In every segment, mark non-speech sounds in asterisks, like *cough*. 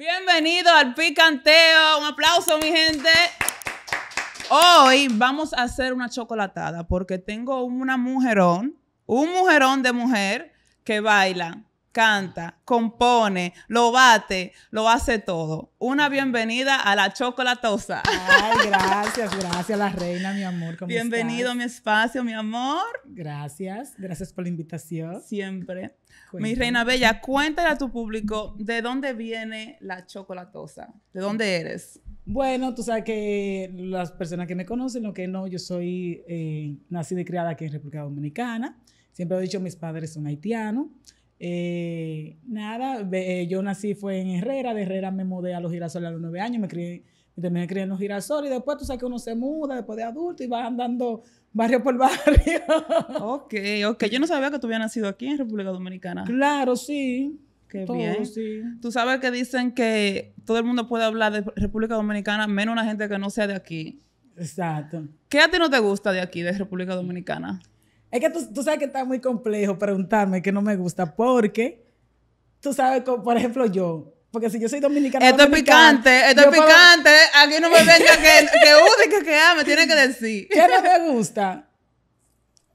Bienvenido al Picanteo. Un aplauso, mi gente. Hoy vamos a hacer una chocolatada porque tengo una mujerón, un mujerón de mujer que baila canta, compone, lo bate, lo hace todo. Una bienvenida a la chocolatosa. Ay, gracias, gracias, la reina, mi amor. Bienvenido a mi espacio, mi amor. Gracias, gracias por la invitación. Siempre. Mi reina bella, cuéntale a tu público de dónde viene la chocolatosa, de dónde eres. Bueno, tú sabes que las personas que me conocen, lo que no, yo soy eh, nacida y criada aquí en República Dominicana. Siempre he dicho, mis padres son haitianos. Eh, nada, eh, yo nací fue en Herrera, de Herrera me mudé a los girasoles a los nueve años, me crié, me crié en los girasoles y después tú sabes que uno se muda después de adulto y vas andando barrio por *laughs* barrio. ok, ok, yo no sabía que tú habías nacido aquí en República Dominicana. Claro, sí. Qué todo, Sí. Tú sabes que dicen que todo el mundo puede hablar de República Dominicana menos una gente que no sea de aquí. Exacto. ¿Qué a ti no te gusta de aquí, de República Dominicana? Es que tú, sabes que está muy complejo preguntarme que no me gusta, porque tú sabes, por ejemplo, yo, porque si yo soy dominicana. Esto es picante, esto es picante. Aquí no me venga que, que use, que, que ame, tiene que decir. ¿Qué no me gusta?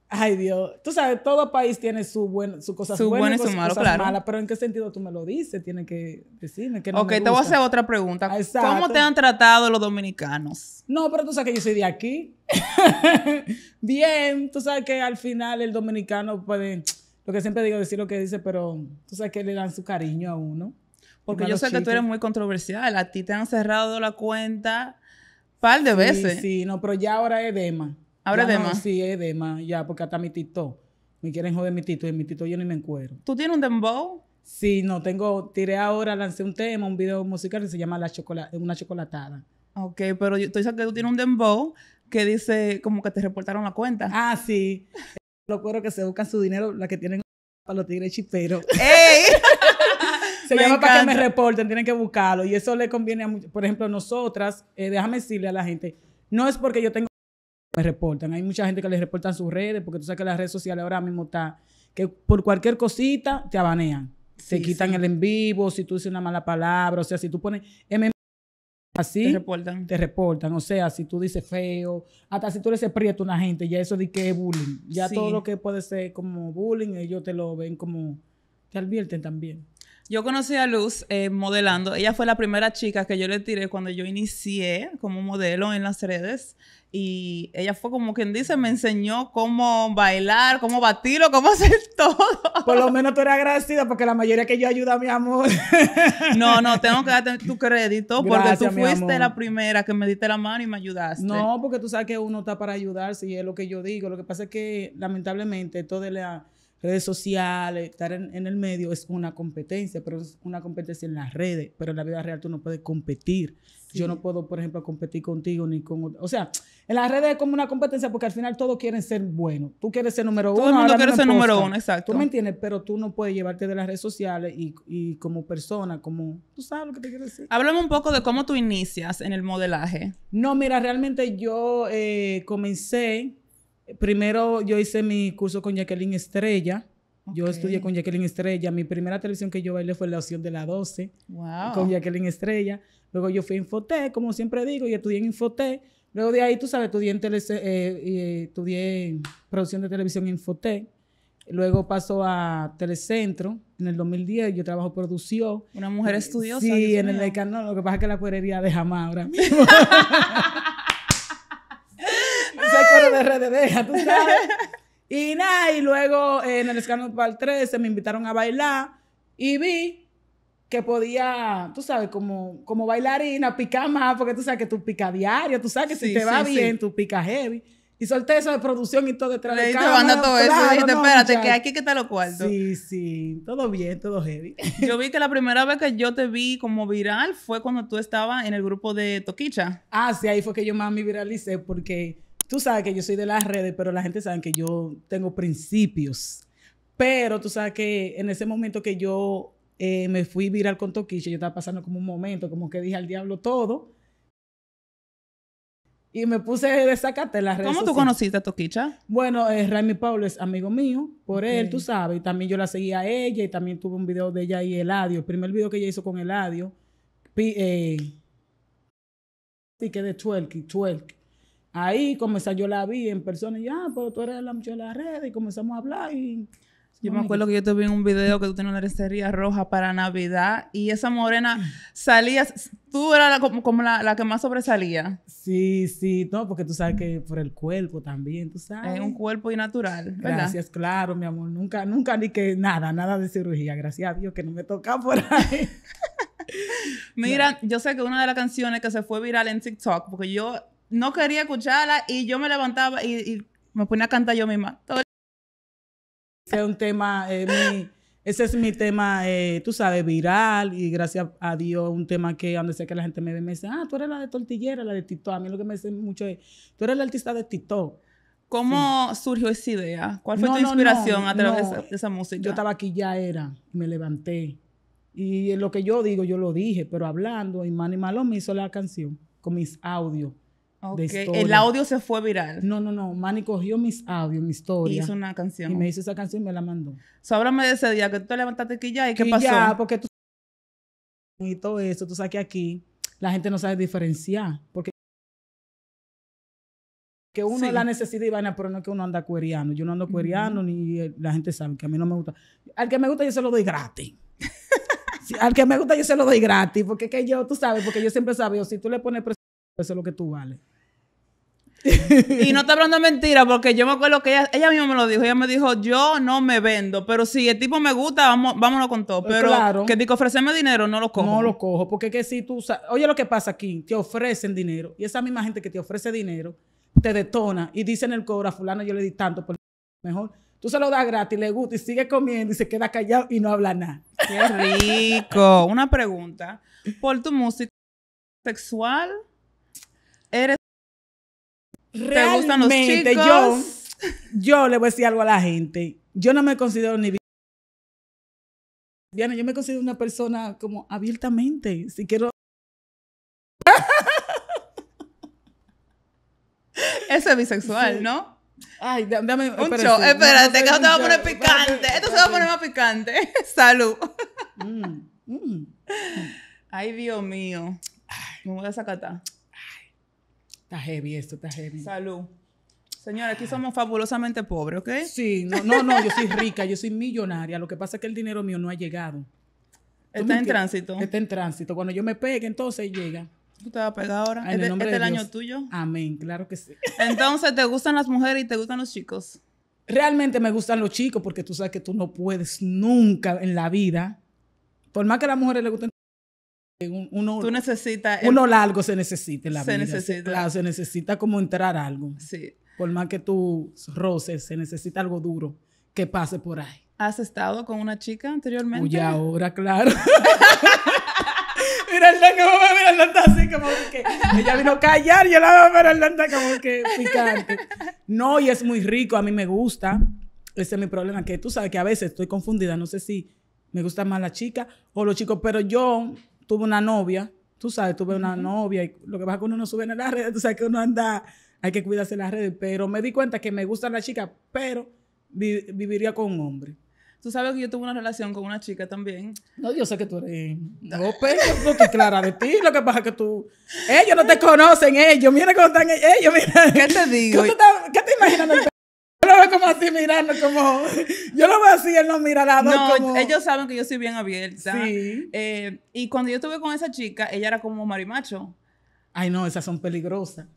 Ay, Dios. Tú sabes, todo país tiene su, bueno, su cosas buenas y su malas. Pero ¿en qué sentido tú me lo dices? Tiene que decirme que no Ok, te voy a hacer otra pregunta. ¿Cómo te han tratado los dominicanos? No, pero tú sabes que yo soy de aquí. *laughs* Bien. Tú sabes que al final el dominicano puede... Lo que siempre digo, decir lo que dice, pero tú sabes que le dan su cariño a uno. Porque yo sé que tú eres muy controversial. A ti te han cerrado la cuenta un par de veces. Sí, no, pero ya ahora es edema. Ahora Dema Sí, es sí, Dema. ya, porque hasta mi tito. Me quieren joder mi tito y mi tito yo ni me encuero. ¿Tú tienes un dembow? Sí, no, tengo, tiré ahora, lancé un tema, un video musical que se llama La chocola Una Chocolatada. Ok, pero yo estoy sabiendo que tú tienes un dembow que dice como que te reportaron la cuenta. Ah, sí. *laughs* Lo cuero que se buscan su dinero, la que tienen *laughs* para los tigres chiperos. ¡Ey! *laughs* se llama para que me reporten, tienen que buscarlo. Y eso le conviene a muchos. Por ejemplo, nosotras, eh, déjame decirle a la gente, no es porque yo tengo pues, reportan. Hay mucha gente que les reportan sus redes, porque tú sabes que las redes sociales ahora mismo está que por cualquier cosita te abanean. Se quitan el en vivo, si tú dices una mala palabra, o sea, si tú pones MM así, te reportan. te reportan. O sea, si tú dices feo, hasta si tú eres a una gente, ya eso de que es bullying. Ya todo lo que puede ser como bullying, ellos te lo ven como, te advierten también. Yo conocí a Luz eh, modelando. Ella fue la primera chica que yo le tiré cuando yo inicié como modelo en las redes. Y ella fue como quien dice, me enseñó cómo bailar, cómo batirlo, cómo *laughs* hacer todo. Por lo menos tú eres agradecida porque la mayoría que yo ayuda, a mi amor. *laughs* No, no, tengo que darte tu crédito porque tú fuiste la primera que me diste la mano y me ayudaste. No, porque tú sabes que uno está para ayudar, si es lo que yo digo. Lo que pasa es que lamentablemente todo de la redes sociales, estar en, el medio es una competencia, pero es una competencia en las redes, pero en la vida real tú no puedes competir. Yo no puedo, por ejemplo, competir contigo ni con... O sea, en las redes es como una competencia porque al final todos quieren ser buenos. Tú quieres ser número uno. Todo el mundo quiere ser número uno, exacto. Tú me entiendes, pero tú no puedes llevarte de las redes sociales y, como persona, como... Tú sabes lo que te quiero decir. Háblame un poco de cómo tú inicias en el modelaje. No, mira, realmente yo eh, comencé primero yo hice mi curso con Jacqueline Estrella. Yo estudié con Jacqueline Estrella. Mi primera televisión que yo bailé fue la opción de la 12 wow. con Jacqueline Estrella. Luego yo fui a como siempre digo, y estudié en Infoté. Luego de ahí, tú sabes, estudié, en eh, eh, estudié producción de televisión en Luego pasó a Telecentro en el 2010. Yo trabajo producción. Una mujer estudiosa. Sí, en el canal. lo que pasa es que la puerería de jamás ahora *laughs* mismo. *laughs* de tú sabes. *laughs* Y nada, y luego eh, en el Scandal 13 eh, me invitaron a bailar y vi que podía, tú sabes, como, como bailarina, picar más, porque tú sabes que tú picas diario, tú sabes que si te va bien, tú picas heavy. Y solté eso de producción y todo detrás Le de todo eso. Dijiste, espérate, que aquí que está lo cuartos. Sí, sí. Todo bien, todo heavy. Yo vi que la *laughs* primera vez que yo te vi como viral fue cuando tú estabas en el grupo de Toquicha. Ah, sí, ahí fue que yo más me viralicé porque tú sabes que yo soy de las redes, pero la gente sabe que yo tengo principios. Pero tú sabes que en ese momento que yo eh, me fui viral con Toquicha, yo estaba pasando como un momento, como que dije al diablo todo. Y me puse de sacate las redes ¿Cómo tú conociste a Toquicha? Bueno, eh, Raimi Paul, es amigo mío, por él, tú sabes. Y también yo la seguía a ella y también tuve un video de ella y Eladio. El primer video que ella hizo con Eladio, eh, y que de Twerky, Twerk. Ahí comenzó, yo la vi en persona y ya, ah, pero tú eres la muchacha de la red y comenzamos a hablar y... Yo me acuerdo que yo te vi en un video que tú tenías una lencería roja para Navidad y esa morena salía, tú eras como, la, que más sobresalía. Sí, sí, no, porque tú sabes que por el cuerpo también, tú sabes. Es un cuerpo y natural, Gracias, claro, mi amor. Nunca, nunca ni que nada, nada de cirugía. Gracias a Dios que no me toca por ahí. *laughs* Mira, yo sé que una de las canciones que se fue viral en TikTok, porque yo no quería escucharla y yo me levantaba y, me ponía a cantar yo misma. Todo ese es un tema, eh, mi, ese es mi tema, eh, tú sabes, viral y gracias a Dios un tema que donde sé que la gente me ve me dice, ah, tú eres la de tortillera, la de TikTok. A mí lo que me dicen mucho es, tú eres la artista de Tito ¿Cómo surgió esa idea? ¿Cuál fue tu inspiración a través de esa, música? Yo estaba aquí ya era, me levanté. Y lo que yo digo, yo lo dije, pero hablando, y Manny me hizo la canción con mis audios. El audio se fue viral. No, no, no. Manny cogió mis audios, mi historia. Hizo una canción. Y me hizo esa canción y me la mandó. So, de ese día que tú te levantaste aquí ya y qué pasó. Ya, porque tú y todo eso, tú sabes que aquí la gente no sabe diferenciar. Porque que uno la necesita y vaina, pero no es que uno anda cueriano. Yo no ando cueriano, ni la gente sabe que a mí no me gusta. Al que me gusta yo se lo doy gratis. *laughs* al que me gusta yo se lo doy gratis, porque que yo, tú sabes, porque yo siempre sabía, si tú le pones eso es lo que tú vales. y no está hablando mentira, porque yo me acuerdo que ella, ella misma me lo dijo. Ella me dijo, yo no me vendo, pero si el tipo me gusta, vamos, vámonos con todo. Pero que digo, ofrecerme dinero, no lo cojo. No lo cojo, porque es que si tú... Oye lo que pasa aquí, te ofrecen dinero, y esa misma gente que te ofrece dinero, te detona y dice en el cobra, fulano, yo le di tanto, por mejor. Tú se lo das gratis, le gusta y sigue comiendo y se queda callado y no habla nada. Qué rico. Una pregunta. ¿Por tu música sexual Realmente, ¿Te gustan los chicos? Yo, yo le voy a decir algo a la gente. Yo no me considero ni Diana, yo me considero una persona como abiertamente. Si quiero. *laughs* Eso es bisexual, ¿no? Ay, dame. Un show. Espérate, que esto te va a poner picante. Esto se va a poner más picante. *laughs* Salud. Mm, mm, mm. Ay, Dios mío. Me voy a ta. Está heavy esto, está heavy. Salud. Señora, aquí somos fabulosamente pobres, ¿ok? Sí, no, no, yo soy rica, yo soy millonaria. Lo que pasa es que el dinero mío no ha llegado. Está en tránsito. Está en tránsito. Cuando yo me pegue, entonces llega. Tú te vas a pegar ahora. este, es este el año tuyo. Amén, claro que sí. Entonces, ¿te gustan las mujeres y te gustan los chicos? Realmente me gustan los chicos porque tú sabes que tú no puedes nunca en la vida, por más que a las mujeres les gusten uno, Tú uno largo se necesita en la se vida. Necesita. se necesita como entrar algo. Sí. Por más que tú roces, se necesita algo duro que pase por ahí. ¿Has estado con una chica anteriormente? Uy, ahora, claro. *laughs* mira el a mira el así como que ella vino a callar, y yo la veo el lanta como que picante. No, y es muy rico, a mí me gusta. Ese es mi problema, que tú sabes que a veces estoy confundida, no sé si me gusta más la chica o los chicos, pero yo tuve una novia, tú sabes, tuve una novia y lo que pasa es que uno no sube en las redes, tú sabes que uno anda, hay que cuidarse las redes, pero me di cuenta que me gusta la chica pero viviría con un hombre. Tú sabes que yo tuve una relación con una chica también. No, yo sé que tú eres. No, pero tú clara de ti. Lo que pasa es que tú. Ellos no te conocen, ellos. Mira cómo están ellos. Mira. ¿Qué te digo? ¿Qué te, imaginas? como así mirando, como. *laughs* Yo lo veo así, él no mira nada. No, ellos saben que yo soy bien abierta. Sí. Eh, y cuando yo estuve con esa chica, ella era como marimacho. Ay, no, esas son peligrosas.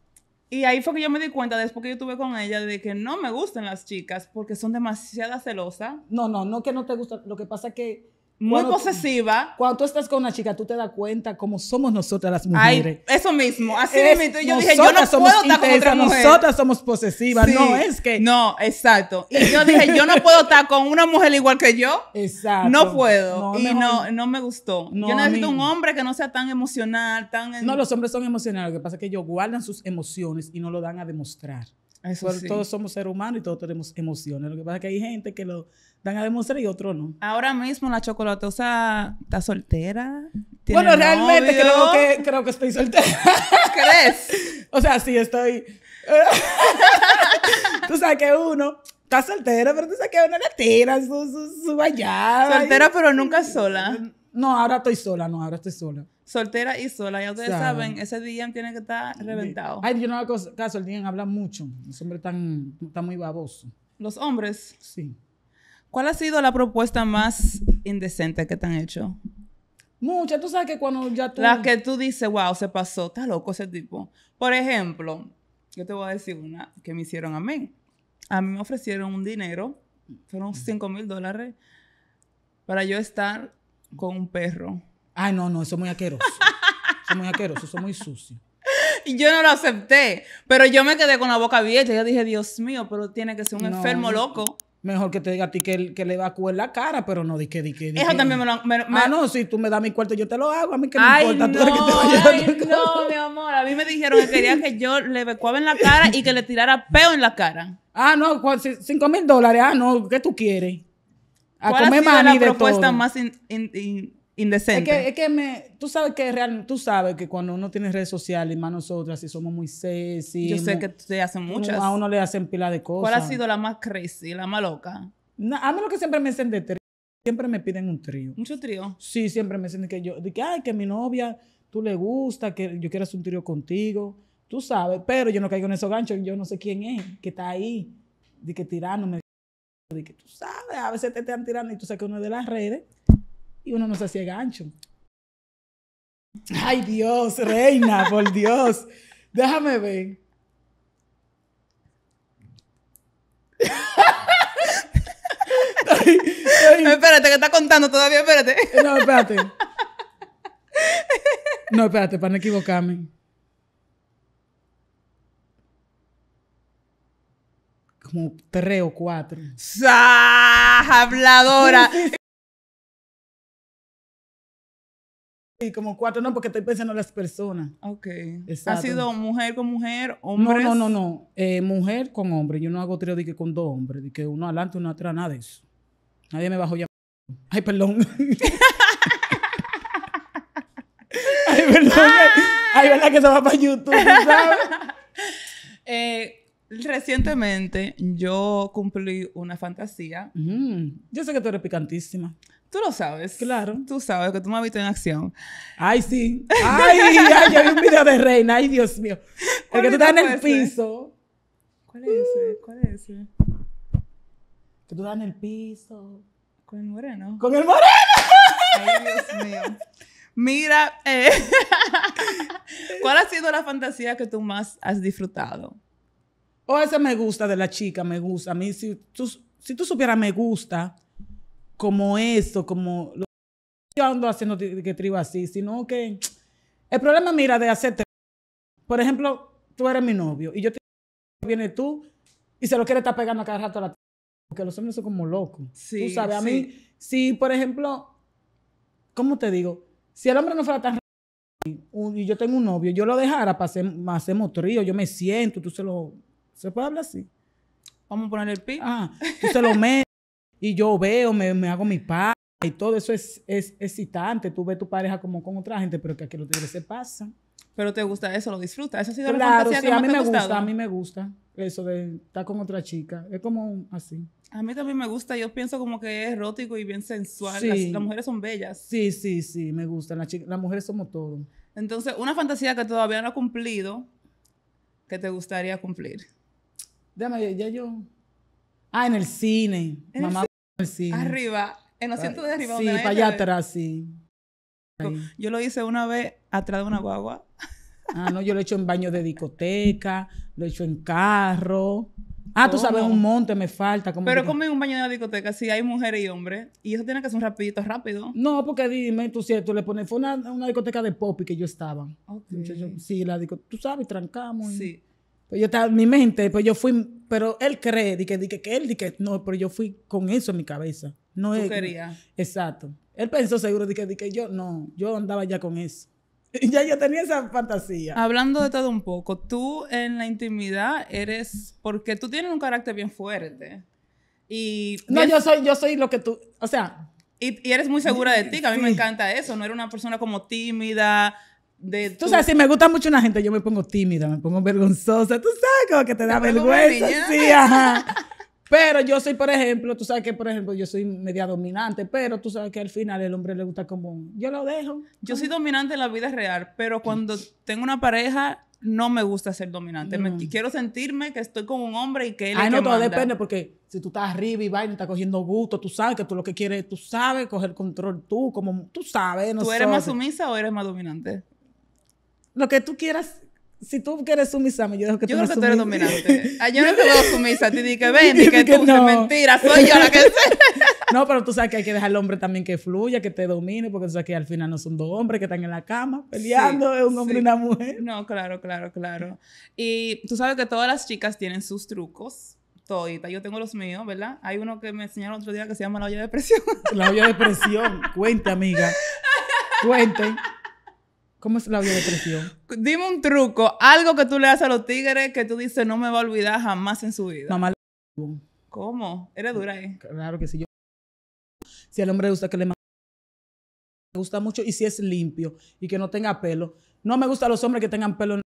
Y ahí fue que yo me di cuenta, después que yo estuve con ella, de que no me gustan las chicas porque son demasiado celosas. No, no, no que no te gustan. Lo que pasa es que muy posesiva. Cuando tú estás con una chica, tú te das cuenta cómo somos nosotras las mujeres. Ay, eso mismo, así es, Y Yo dije, yo no puedo estar con otra mujer. Nosotras somos posesivas, no es que. No, exacto. Y yo dije, yo no puedo estar con una mujer igual que yo. Exacto. No puedo. y no, no me gustó. No, yo necesito un hombre que no sea tan emocional, tan. No, los hombres son emocionales. Lo que pasa es que ellos guardan sus emociones y no lo dan a demostrar. Todos somos seres humanos y todos tenemos emociones. Lo que pasa es que hay gente que lo dan a demostrar y otro no. Ahora mismo la chocolatosa está soltera. bueno, realmente creo que, creo que estoy soltera. *laughs* ¿Crees? *laughs* o sea, sí, estoy. *laughs* tú sabes que uno está soltera, pero tú sabes que uno le tira su, su, vallada. Soltera, pero nunca sola. No, ahora estoy sola, no, ahora estoy sola soltera y sola. Ya ustedes saben, ese DM tiene que estar reventado. Ay, yo no hago caso, el DM habla mucho. Los hombre está muy baboso. ¿Los hombres? Sí. ¿Cuál ha sido la propuesta más indecente que te han hecho? Mucha. tú sabes que cuando ya tú... Las que tú dices, wow, se pasó, está loco ese tipo. Por ejemplo, yo te voy a decir una que me hicieron a mí. A mí me ofrecieron un dinero, fueron 5 mm. mil dólares, para yo estar con un perro. Ay, no, no, eso es muy aqueroso. Eso es muy aqueroso, eso es muy sucio. Y yo no lo acepté, pero yo me quedé con la boca abierta. Yo dije, Dios mío, pero tiene que ser un enfermo loco. Mejor que te diga a ti que, que le evacúe la cara, pero no di que, di que, Eso también me lo... Ah, no, si tú me das mi cuarto, yo te lo hago. A mí que me importa. No, tú que te voy ay, a tu no, mi amor. A mí me dijeron que querían que yo le evacuaba en la cara y que le tirara peo en la cara. Ah, no, 5 mil dólares. Ah, no, ¿qué tú quieres? A ¿Cuál comer ha sido la propuesta más indecente. Es que, es que me, tú sabes que real... tú sabes que cuando uno tiene redes sociales, más nosotras, y somos muy sexy. Yo sé que te hacen muchas. A uno le hacen pila de cosas. ¿Cuál ha sido la más crazy, la más loca? a mí lo que siempre me dicen de trío, siempre me piden un trío. ¿Mucho trío? Sí, siempre me dicen que yo, de que, ay, que mi novia, tú le gusta, que yo quiero hacer un trío contigo. Tú sabes, pero yo no caigo en esos ganchos, yo no sé quién es, que está ahí, de que tirándome. De que tú sabes, a veces te están tirando y tú sabes que uno es de las redes y uno no se hacía gancho. Ay, Dios, reina, por Dios. Déjame ver. Espérate, que está contando todavía, espérate. No, espérate. No, espérate, para no equivocarme. Como tres o cuatro. ¡Sah! Habladora. Sí, como cuatro, no, porque estoy pensando en las personas. Ok. Exacto. ¿Ha sido mujer con mujer, hombre? No, no, no, no. Eh, mujer con hombre. Yo no hago trío de que con dos hombres, de que uno adelante, uno atrás, nada de eso. Nadie me bajó ya. Ay, perdón. *laughs* ay, perdón. Ay, ah. ay, verdad que se va para YouTube, ¿sabes? *laughs* eh, Recientemente yo cumplí una fantasía. Mm. Yo sé que tú eres picantísima. Tú lo sabes. Claro. Tú sabes que tú me has visto en acción. Ay, sí. Ay, ay, yo vi un video de Reina. Ay, Dios mío. Porque que tú estás en el piso. ¿Cuál es ese? ¿Cuál es ese? Que tú estás en el piso. Con el moreno. Con el moreno. Ay, Dios mío. Mira, eh, *laughs* ¿cuál ha sido la fantasía que tú más has disfrutado? O oh, ese me gusta de la chica, me gusta. A mí, si tú, si tú supieras me gusta, como eso, como lo yo ando haciendo que tribo así, sino que el problema, mira, de hacerte. Por ejemplo, tú eres mi novio y yo te viene tú y se lo quiere estar pegando a cada rato a la porque los hombres son como locos. Sí, tú sabes, a mí, si por ejemplo, ¿cómo te digo? Si el hombre no fuera tan y yo tengo un novio, yo lo dejara para hacer, hacemos trío, yo me siento, tú se lo se puede hablar así. Vamos a poner el pi. Ah, tú se lo metes *laughs* y yo veo, me, hago mi paz y todo eso es, excitante. Tú ves tu pareja como con otra gente, pero que aquí los tigres se pasa Pero te gusta eso, lo disfrutas. Eso ha sido la sí, que a mí me gusta, a mí me gusta eso de estar con otra chica. Es como así. A mí también me gusta. Yo pienso como que es erótico y bien sensual. Las, mujeres son bellas. Sí, sí, sí, me gustan. Las, las mujeres somos todo. Entonces, una fantasía que todavía no ha cumplido, que te gustaría cumplir. Déjame, ya yo. Ah, en el cine. Mamá, Arriba, en los asientos de arriba. Sí, para allá atrás, sí. Yo lo hice una vez atrás de una guagua. Ah, no, yo lo he hecho en baño de discoteca, lo he hecho en carro. Ah, tú sabes, un monte me falta. Pero que... en un baño de discoteca, si sí, hay mujeres y hombres, y eso tiene que ser rapidito rápido. No, porque dime, tú cierto, le pones, fue una, discoteca de pop y que yo estaba. Okay. sí, la discoteca, tú sabes, trancamos. Y... Sí. Pues yo estaba en mi mente, pues yo fui, pero él cree, dije que, que, él, di que, no, pero yo fui con eso en mi cabeza. No Tú Exacto. Él pensó seguro, di que, di yo, no, yo andaba ya con eso. *laughs* Ya yo tenía esa fantasía. Hablando de todo un poco, tú en la intimidad eres, porque tú tienes un carácter bien fuerte. Y no, yo soy, yo soy lo que tú, o sea. Y, eres muy segura de ti, que a mí me encanta eso, no eres una persona como tímida, tú, sabes, si me gusta mucho una gente, yo me pongo tímida, me pongo vergonzosa. Tú sabes como que te da vergüenza. Sí, ajá. Pero yo soy, por ejemplo, tú sabes que, por ejemplo, yo soy media dominante, pero tú sabes que al final el hombre le gusta como, yo lo dejo. Yo soy dominante en la vida real, pero cuando tengo una pareja, no me gusta ser dominante. Mm. quiero sentirme que estoy con un hombre y que él... Ay, ah, no, todo depende, porque si tú estás arriba y vaina, estás cogiendo gusto, tú sabes que tú lo que quieres, tú sabes, coger control tú, como tú sabes. No ¿Tú eres más sumisa o eres más dominante? lo que tú quieras. Si tú quieres sumisa, yo dejo que yo tú *laughs* ah, Yo creo *laughs* que tú eres dominante. yo no te veo sumisa. Te dije, ven, que tú, no. mentira, soy yo la que sé. *laughs* no, pero tú sabes que hay que dejar al hombre también que fluya, que te domine, porque tú sabes que al final no son dos hombres que están en la cama peleando, es un hombre y una mujer. No, claro, claro, claro. Y tú sabes que todas las chicas tienen sus trucos. Todita. Yo tengo los míos, ¿verdad? Hay uno que me enseñaron otro día que se llama la olla de presión. La olla de presión. Cuenta, amiga. Cuente. ¿Cómo es la biodepresión? *laughs* Dime un truco, algo que tú le das a los tigres que tú dices no me va a olvidar jamás en su vida. Mamá ¿Cómo? Eres dura Eh? Claro que sí. Yo... Si al hombre le gusta que le me gusta mucho y si es limpio y que no tenga pelo. No me gustan los hombres que tengan pelo. No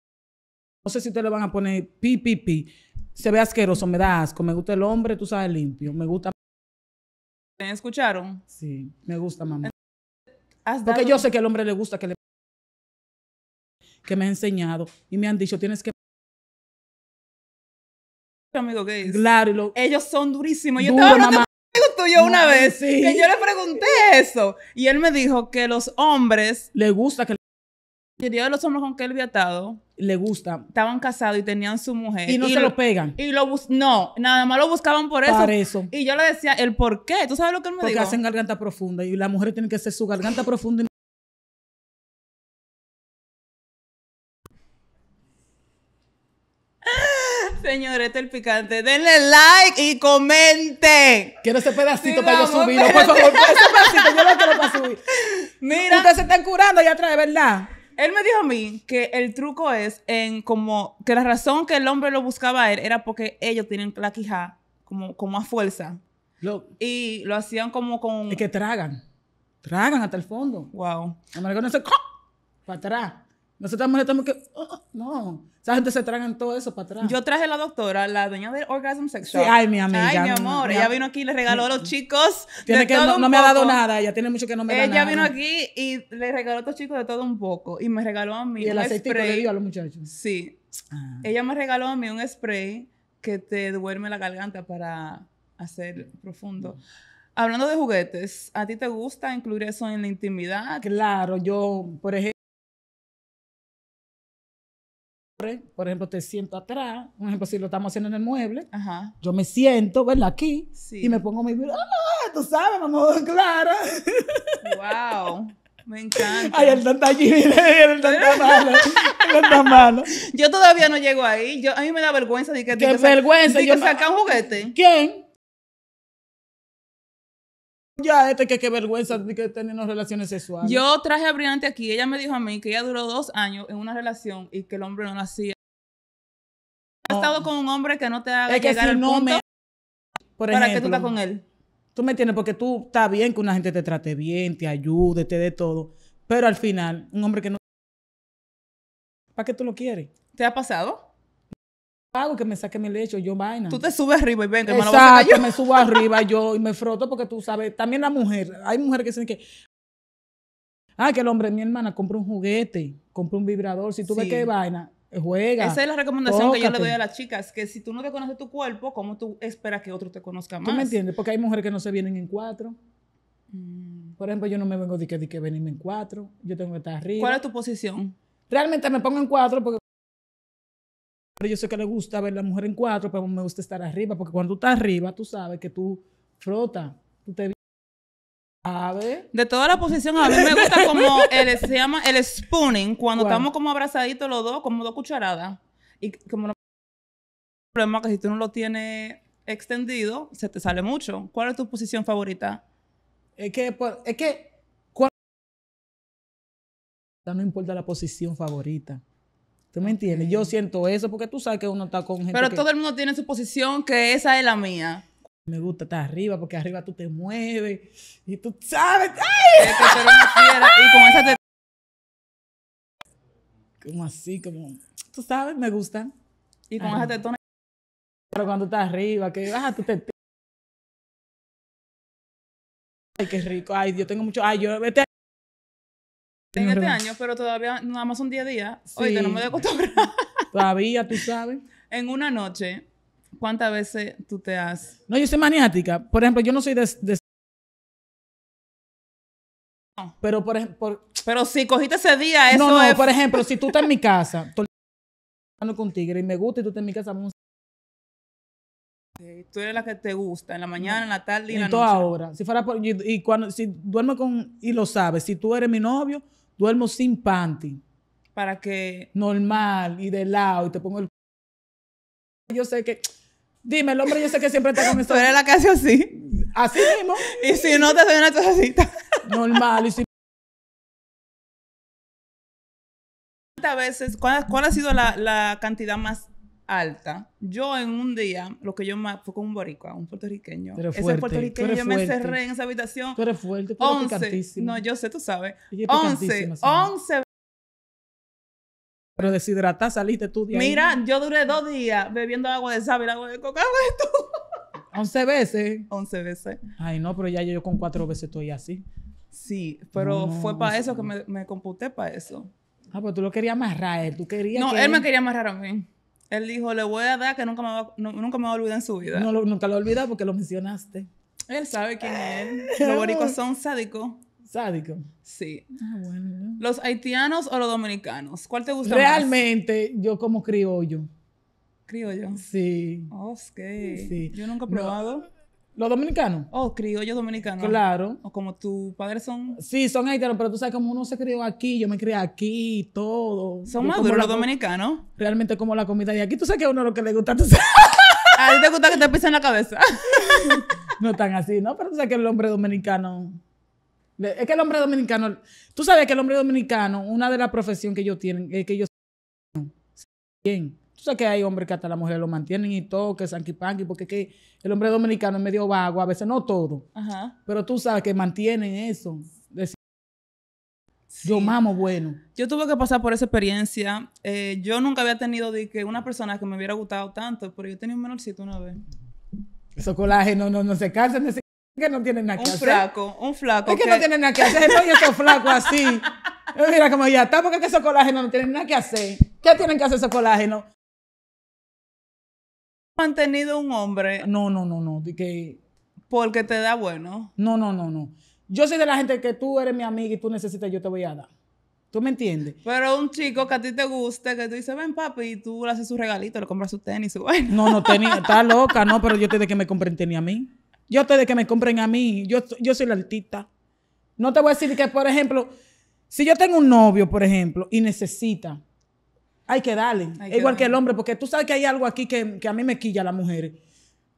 sé si te le van a poner pi, pi, pi. Se ve asqueroso, me da asco. Me gusta el hombre, tú sabes, limpio. Me gusta. escucharon? Sí, me gusta, mamá. Porque yo sé que al hombre le gusta que le que me han enseñado y me han dicho, tienes que... Amigo gays Claro. Ellos son durísimos. yo estaba hablando con un amigo tuyo una vez y que yo le pregunté eso y él me dijo que los hombres... Le gusta que... el día de los hombres con que él había atado le gusta. Estaban casados y tenían su mujer. Y no se lo, pegan. Y lo no, nada más lo buscaban por eso. Y yo le decía el por qué. ¿Tú sabes lo que él me dijo? Porque hacen garganta profunda y la mujer tiene que hacer su garganta profunda. Y Señores, este es el picante. Denle like y comenten. Quiero ese pedacito para yo subirlo, por favor. Ese pedacito yo lo quiero subir. Mira. Ustedes se están curando allá atrás, ¿verdad? Él me dijo a mí que el truco es en como que la razón que el hombre lo buscaba a él era porque ellos tienen la quijá como, como a fuerza. y lo hacían como con. y que tragan. Tragan hasta el fondo. Wow. se. Para atrás. Nosotras estamos que, oh, oh, no. Esa gente se tragan todo eso para atrás. Yo traje a la doctora, la dueña del orgasmo Sexual. ay, mi amiga. Ay, mi amor. ella vino aquí y le regaló a los chicos. no, me ha dado nada. Ella tiene mucho que no me da nada. Ella vino aquí y le regaló a los chicos de todo un poco. Y me regaló a mí. un Y el aceite le dio a los muchachos. Sí. Ah. Ella me regaló a mí un spray que te duerme la garganta para hacer profundo. Hablando de juguetes, ¿a ti te gusta incluir eso en la intimidad? Claro, yo, por ejemplo. por ejemplo, te siento atrás, un ejemplo, si lo estamos haciendo en el mueble, yo me siento, ¿verdad? Aquí, y me pongo mi... ¡Ah! tú sabes, mamá, *laughs* clara! ¡Wow! Me encanta. Ay, el tanta allí, *laughs* el tanta malo, el tanta malo. Yo todavía no llego ahí. Yo, a mí me da vergüenza. de que, ¡Qué vergüenza! Que yo saca un juguete. ¿Quién? Ya, este que qué vergüenza de que relaciones sexuales. Yo traje a Briante aquí, ella me dijo a mí que ella duró dos años en una relación y que el hombre no nacía hacía. estado con un hombre que no te haga es que punto para qué tú estás con él. Tú me entiendes, porque tú está bien que una gente te trate bien, te ayude, te dé todo, pero al final, un hombre que no... ¿Para qué tú lo quieres? ¿Te ha pasado? pago que me saque mi lecho, yo vaina. Tú te subes arriba y venga, Exacto, me me subo arriba *laughs* yo y me froto porque tú sabes, también la mujer, hay mujeres que dicen que, ah, que el hombre, mi hermana, compra un juguete, compra un vibrador, si tú ves que vaina, eh, juega. Esa es la recomendación que yo le doy a las chicas, que si tú no te conoces tu cuerpo, ¿cómo tú esperas que otro te conozca más? ¿Tú me entiendes? Porque hay mujeres que no se vienen en cuatro. Mm. Por ejemplo, yo no me vengo de que, de que venirme en cuatro, yo tengo que estar arriba. ¿Cuál es tu posición? Realmente me pongo en cuatro porque yo sé que le gusta ver la mujer en cuatro, pero me gusta estar arriba, porque cuando tú estás arriba, tú sabes que tú frotas, tú te ver De toda la posición, a mí me gusta como el, se llama el spooning, cuando estamos como abrazaditos los dos, como dos cucharadas. Y como no problema que si tú no lo tienes extendido, se te sale mucho. ¿Cuál es tu posición favorita? Es que, pues, es que no importa la posición favorita. ¿Tú me entiendes? Yo siento eso porque tú sabes que uno está con gente. Pero todo el mundo tiene su posición, que esa es la mía. Me gusta estar arriba porque arriba tú te mueves y tú sabes. ¡Ay! y con esa te... Como así, como. Tú sabes, me gusta. Y con esa tetona. Pero cuando estás arriba, que baja ah, tú te. Ay, qué rico. Ay, yo tengo mucho. Ay, yo. Tengo este años, pero todavía nada más son 10 días. Hoy Oye, no me voy a *laughs* Todavía, tú sabes. En una noche, ¿cuántas veces tú te has...? No, yo soy maniática. Por ejemplo, yo no soy de... No. Pero, por ejemplo... Pero si cogiste ese día, eso No, no, por ejemplo, si tú estás en mi casa, estoy *laughs* hablando con tigre y me gusta y tú estás en mi casa... Tú eres la que te gusta, en la mañana, en la tarde y en, la noche. toda hora. Si fuera y, y, cuando, si duermo con, y lo sabes, si tú eres mi novio, duermo sin panty. Para que... Normal y de lado y te pongo el... Yo sé que... Dime, el hombre yo sé que siempre está con *laughs* esto. Pero la casa así. Así mismo. y si no, te doy una tosacita Normal. Y si... ¿Cuántas veces, cuál, ha sido la cantidad más alta. Yo en un día, lo que yo más fue con un boricua, un puertorriqueño. Pero fuerte, Ese puertorriqueño, yo me encerré en esa habitación. Tú eres fuerte, tú eres 11, No, yo sé, tú sabes. 11, 11 pero deshidratar saliste tú día. Mira, yo duré dos días bebiendo agua de sábila, agua de coca, agua de tú. ¿Once veces. Once veces. Ay, no, pero ya yo con cuatro veces estoy así. Sí, pero fue para eso que me, computé para eso. Ah, pero pues tú lo querías amarrar, él. Eh, tú querías. No, él me quería amarrar a mí. Él dijo, le voy a dar que nunca me va, nunca me va a olvidar en su vida. No, nunca lo olvida porque lo mencionaste. Él sabe quién es. Eh, los boricos son sádicos. Sádico. Sí. Ah, bueno. ¿Los haitianos o los dominicanos? ¿Cuál te gusta más? Realmente, yo como criollo. ¿Criollo? Sí. Ok. Sí. Yo nunca he probado. ¿Los dominicanos? Oh, criollos dominicano. Claro. O como tus padres son. Sí, son haitianos, pero tú sabes como uno se crió aquí, yo me crié aquí y todo. Son maduros los dominicanos. Realmente como la comida de aquí. Tú sabes que a uno lo que le gusta, A ti te gusta que te pisen la cabeza. *laughs* no tan así, ¿no? Pero tú sabes que el hombre dominicano. Es que el hombre dominicano. Tú sabes que el hombre dominicano, una de las profesiones que ellos tienen es que ellos. Bien. Tú sabes que hay hombres que hasta la mujer lo mantienen y todo, que sanquipanqui, porque que el hombre dominicano es medio vago, a veces no todo. Ajá. Pero tú sabes que mantienen eso. Decir, Yo mamo bueno. Yo tuve que pasar por esa experiencia. Eh, yo nunca había tenido de que una persona que me hubiera gustado tanto, pero yo tenía un menorcito una vez. Esos colágenos no, se cansan de que no tienen nada que hacer. Un flaco, un flaco. Es que, no tienen nada que hacer, no, yo esos *laughs* flaco así. Eh, mira cómo ya está, porque esos colágenos no tienen nada que hacer. ¿Qué tienen que hacer esos colágenos? mantenido un hombre? No, no, no, no. que... Porque te da bueno. No, no, no, no. Yo soy de la gente que tú eres mi amiga y tú necesitas, yo te voy a dar. ¿Tú me entiendes? Pero un chico que a ti te guste, que tú dices, ven papi, y tú le haces su regalito, le compras su tenis, bueno. No, no, tenis, *laughs* está loca, no, pero yo te de que me compren tenis a mí. Yo te de que me compren a mí. Yo, yo soy la artista. No te voy a decir que, por ejemplo, si yo tengo un novio, por ejemplo, y necesita, hay que darle. Igual que el hombre, porque tú sabes que hay algo aquí que, a mí me quilla a las mujeres.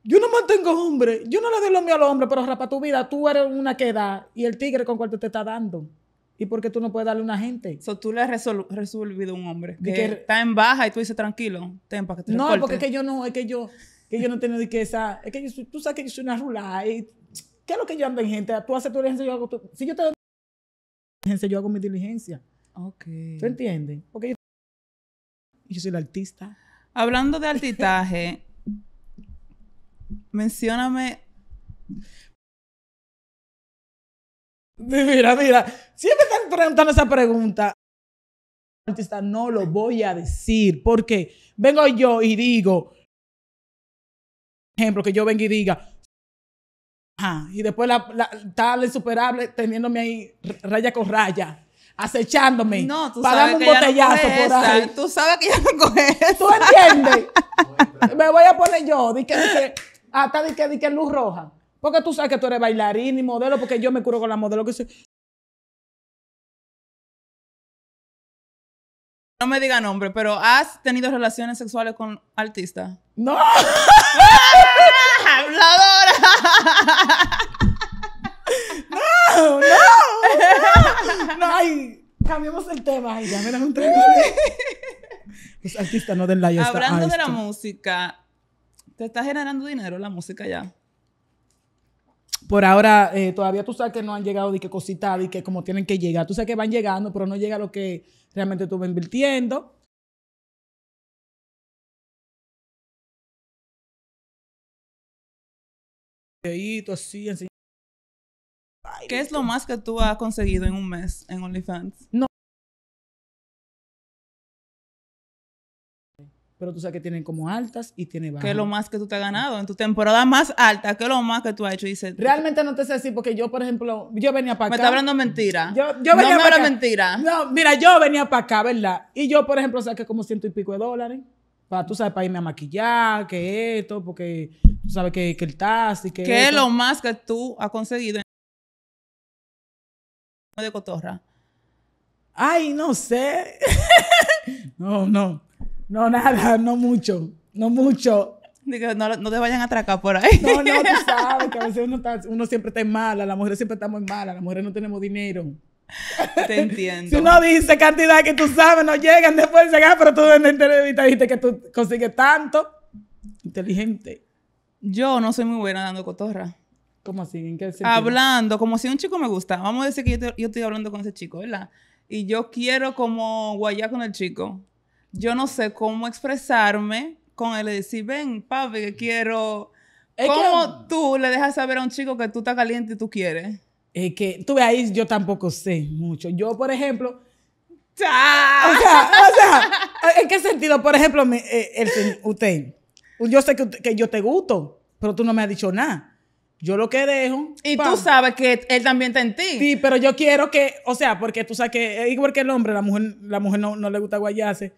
Yo no mantengo hombre, yo no le doy lo mío a los hombres, pero rapa tu vida, tú eres una que da y el tigre con cual te está dando. ¿Y por qué tú no puedes darle una gente? So, tú le has resolvido a un hombre que, está en baja y tú dices tranquilo, ten que te No, porque es que yo no, es que yo, que yo no tengo que esa, es que tú sabes que yo soy una rula. Y, ¿Qué es lo que yo ando en gente? Tú haces tu diligencia, yo hago tu. Si yo te doy diligencia, yo hago mi diligencia. Ok. ¿Tú entiendes? Porque yo soy la artista. Hablando de altitaje, *laughs* mencióname. Mira, mira, siempre están preguntando esa pregunta. Artista, no lo voy a decir porque vengo yo y digo, ejemplo, que yo venga y diga, y después la, la, tal insuperable teniéndome ahí raya con raya acechándome no, para darme un botellazo por ahí. Tú sabes que yo no coge ¿Tú entiendes? me voy a poner yo, di que, di hasta di que, di luz roja. Porque tú sabes que tú eres bailarín y modelo, porque yo me curo con la modelo que soy. No me diga nombre, pero ¿has tenido relaciones sexuales con artistas? ¡No! *laughs* ¡Habladora! *laughs* ¡No! ¡No! ay, cambiamos el tema. Ay, ya me un tren! Los artistas no den la Hablando de la música, ¿te está generando dinero la música ya? Por ahora, eh, todavía tú sabes que no han llegado de que cosita, de que como tienen que llegar. Tú sabes que van llegando, pero no llega lo que realmente tú vas invirtiendo. así, ¿Qué es lo más que tú has conseguido en un mes en OnlyFans? No. Pero tú sabes que tienen como altas y tiene bajas. ¿Qué es lo más que tú te has ganado? En tu temporada más alta, ¿qué es lo más que tú has hecho? Dice, Realmente no te sé decir porque yo, por ejemplo, yo venía para acá. Me está hablando mentira. Yo, yo venía para acá. mentira. No, mira, yo venía para acá, ¿verdad? Y yo, por ejemplo, que como ciento y pico de dólares. Para, tú sabes, para irme a maquillar, que esto, porque tú sabes que, que el taxi, que. ¿Qué es lo más que tú has conseguido de cotorra? Ay, no sé. *laughs* no, no. No, nada, no mucho. No mucho. no, te vayan a atracar por ahí. No, no, tú *laughs* sabes que a veces uno, está, uno siempre está en mala, las mujeres siempre estamos mala. las mujeres no tenemos dinero. Te *laughs* entiendo. Si uno dice cantidad que tú sabes, no llegan después de llegar, pero tú en entrevista dijiste que tú consigues tanto. Inteligente. Yo no soy muy buena dando cotorra. ¿Cómo así? ¿En qué sentido? Hablando, como si un chico me gusta. Vamos a decir que yo, estoy hablando con ese chico, ¿verdad? Y yo quiero como guayar con el chico. Yo no sé cómo expresarme con él y decir, ven, papi, que quiero... ¿Cómo tú le dejas saber a un chico que tú estás caliente y tú quieres? Es que, tú ves, ahí yo tampoco sé mucho. Yo, por ejemplo... ¿en qué sentido? Por ejemplo, eh, usted, yo sé que, que yo te gusto, pero tú no me has dicho nada yo lo que dejo. Y tú sabes que él también está en ti. Sí, pero yo quiero que, o sea, porque tú sabes que, igual que el hombre, la mujer, la mujer no, le gusta guayarse,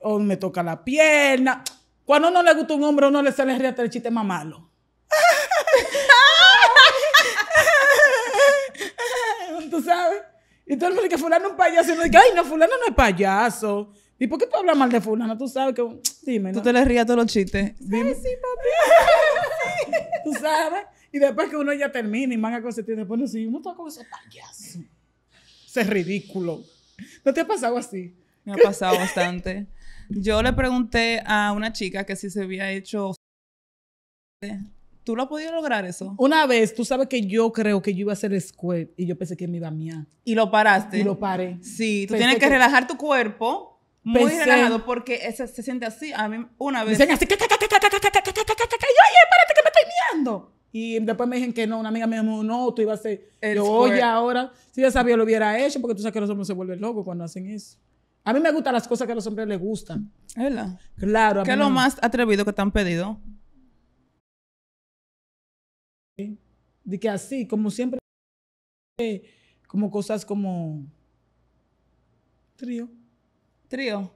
o me toca la pierna. Cuando no le gusta un hombre, uno le sale el chiste más malo. *laughs* tú sabes. Y todo el mundo que fulano es un payaso. Y uno dice, ay, no, fulano no es payaso. ¿Y por qué tú hablas mal de fulano? Tú sabes que... Dime, Tú te le rías todos los chistes. Sí, sí, papi. *laughs* tú sabes. Y después que uno ya termina y manga consentir, después nos seguimos está como ese payaso. Ese es ridículo. ¿No te ha pasado así? Me ha pasado bastante. Yo le pregunté a una chica que si se había hecho. ¿Tú lo has podido lograr eso? Una vez, tú sabes que yo creo que yo iba a hacer squat y yo pensé que me iba a miar. ¿Y lo paraste? Y lo paré. Sí, tú tienes que, relajar tu cuerpo muy relajado porque se siente así. A mí, una vez. Dicen así, y oye, espérate que me estoy miando. Y después me dijeron que no, una amiga me dijo, no, tú ibas a ser. Yo, oye, ahora, si yo sabía, lo hubiera hecho, porque tú sabes que los hombres se vuelven locos cuando hacen eso. A mí me gustan las cosas que a los hombres les gustan. verdad? Claro. ¿Qué es lo más atrevido que te han pedido? De que así, como siempre, eh, como cosas como trío. Trío.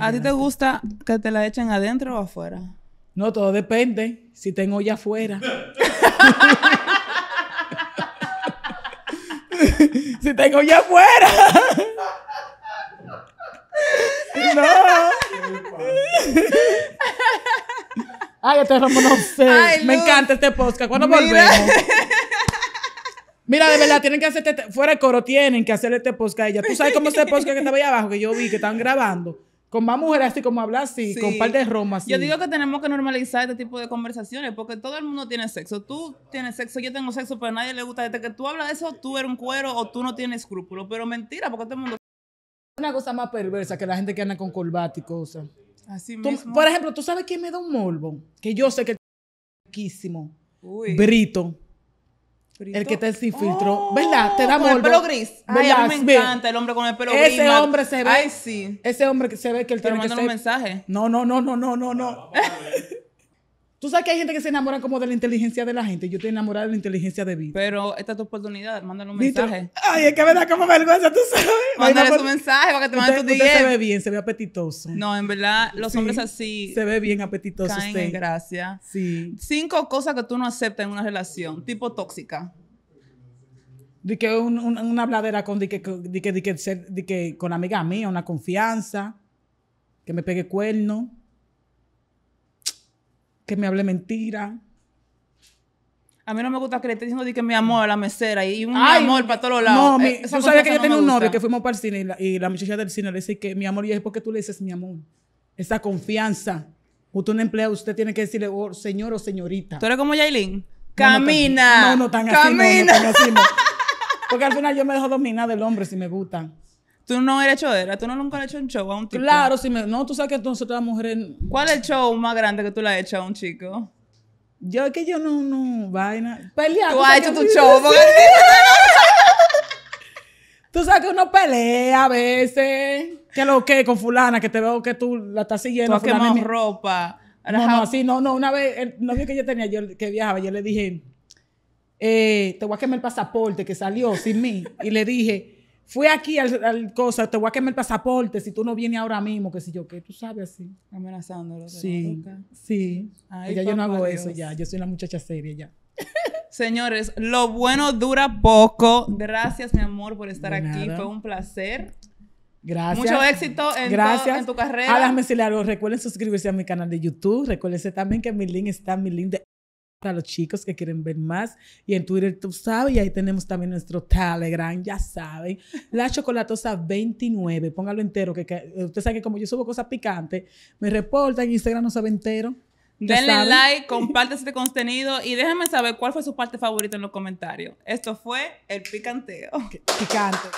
¿A ti te gusta que te la echen adentro o afuera? No, todo depende. Si tengo ya afuera. *laughs* si tengo ya afuera. no. Ay, este Ramón no sé. Me encanta este podcast. ¿Cuándo volvemos? Mira, de verdad, tienen que hacer este, este... fuera de coro, tienen que hacer este podcast a ella. Tú sabes cómo es este podcast que estaba ahí abajo, que yo vi, que estaban grabando con más mujeres así como hablas y con un par de romas. Yo digo que tenemos que normalizar este tipo de conversaciones porque todo el mundo tiene sexo. Tú tienes sexo, yo tengo sexo, pero a nadie le gusta. Desde que tú hablas de eso, tú eres un cuero o tú no tienes escrúpulos. Pero mentira, porque todo el mundo... Una cosa más perversa que la gente que anda con corbata y cosas. Así mismo. Por ejemplo, ¿tú sabes quién me da un morbo? Que yo sé que... *laughs* Uy. Brito. El que te se infiltró. Oh, ¿Verdad? Te da Con el pelo gris. Ay, a mí me encanta el hombre con el pelo gris. Ese hombre se ve. Ay, sí. Ese hombre que se ve que el Pero tiene que un mensaje. no, no, no, no, no, no. Ah, *laughs* Tú sabes que hay gente que se enamora como de la inteligencia de la gente. Yo estoy enamorada de la inteligencia de vida. Pero esta es tu oportunidad. Mándale un mensaje. Ay, es que me da como vergüenza, tú sabes. Mándale su mensaje para que te mande tu DM. se ve bien, se ve apetitoso. No, en verdad, los hombres así... Se ve bien apetitoso caen en gracia. Sí. Cinco cosas que tú no aceptas en una relación. Tipo tóxica. De que una bladera con, de que, de que, de que, con amiga mía, una confianza. Que me pegue cuerno que me hable mentira. A mí no me gusta que le esté diciendo que mi amor a la mesera y un amor para todos lados. No, mi, eh, tú sabes que yo tengo tenía un novio que fuimos para el cine y la, muchacha del cine le dice que mi amor y es porque tú le dices mi amor. Esa confianza. Usted un empleado, usted tiene que decirle oh, señor o señorita. ¿Tú eres como Yailin? Camina. No, no tan, así. Camina. *laughs* Porque al final yo me dejo dominar del hombre si me gusta. Tú no eres chodera, tú no nunca le has hecho un show a un chico. Claro, si me. No, tú sabes que entonces las mujeres. ¿Cuál es el show más grande que tú le has hecho a un chico? Yo, es que yo no, no, vaina. Pelea. Tú, has hecho tu show, *laughs* Tú sabes que uno pelea a veces. Que lo que con fulana, que te veo que tú la estás siguiendo. Tú has ropa. No, no, así, no, no. Una vez, el novio que yo tenía, yo que viajaba, yo le dije, eh, te voy a quemar el pasaporte que salió sin mí. Y le dije, fui aquí al, cosa, te voy a quemar el pasaporte si tú no vienes ahora mismo, que si yo, que tú sabes, así. Amenazándolo. Sí, sí. ya yo no hago eso, ya. Yo soy una muchacha seria, ya. Señores, lo bueno dura poco. Gracias, mi amor, por estar aquí. Fue un placer. Gracias. Mucho éxito en, Gracias. en tu carrera. Ah, le Recuerden suscribirse a mi canal de YouTube. Recuerden también que mi link está, mi link de para los chicos que quieren ver más. Y en Twitter, tú sabes, y ahí tenemos también nuestro Telegram, ya saben. La Chocolatosa 29, póngalo entero, que, usted sabe que como yo subo cosas picantes, me reportan, Instagram no sabe entero. Denle like, comparte este contenido y déjenme saber cuál fue su parte favorita en los comentarios. Esto fue El Picanteo. *laughs* Picante.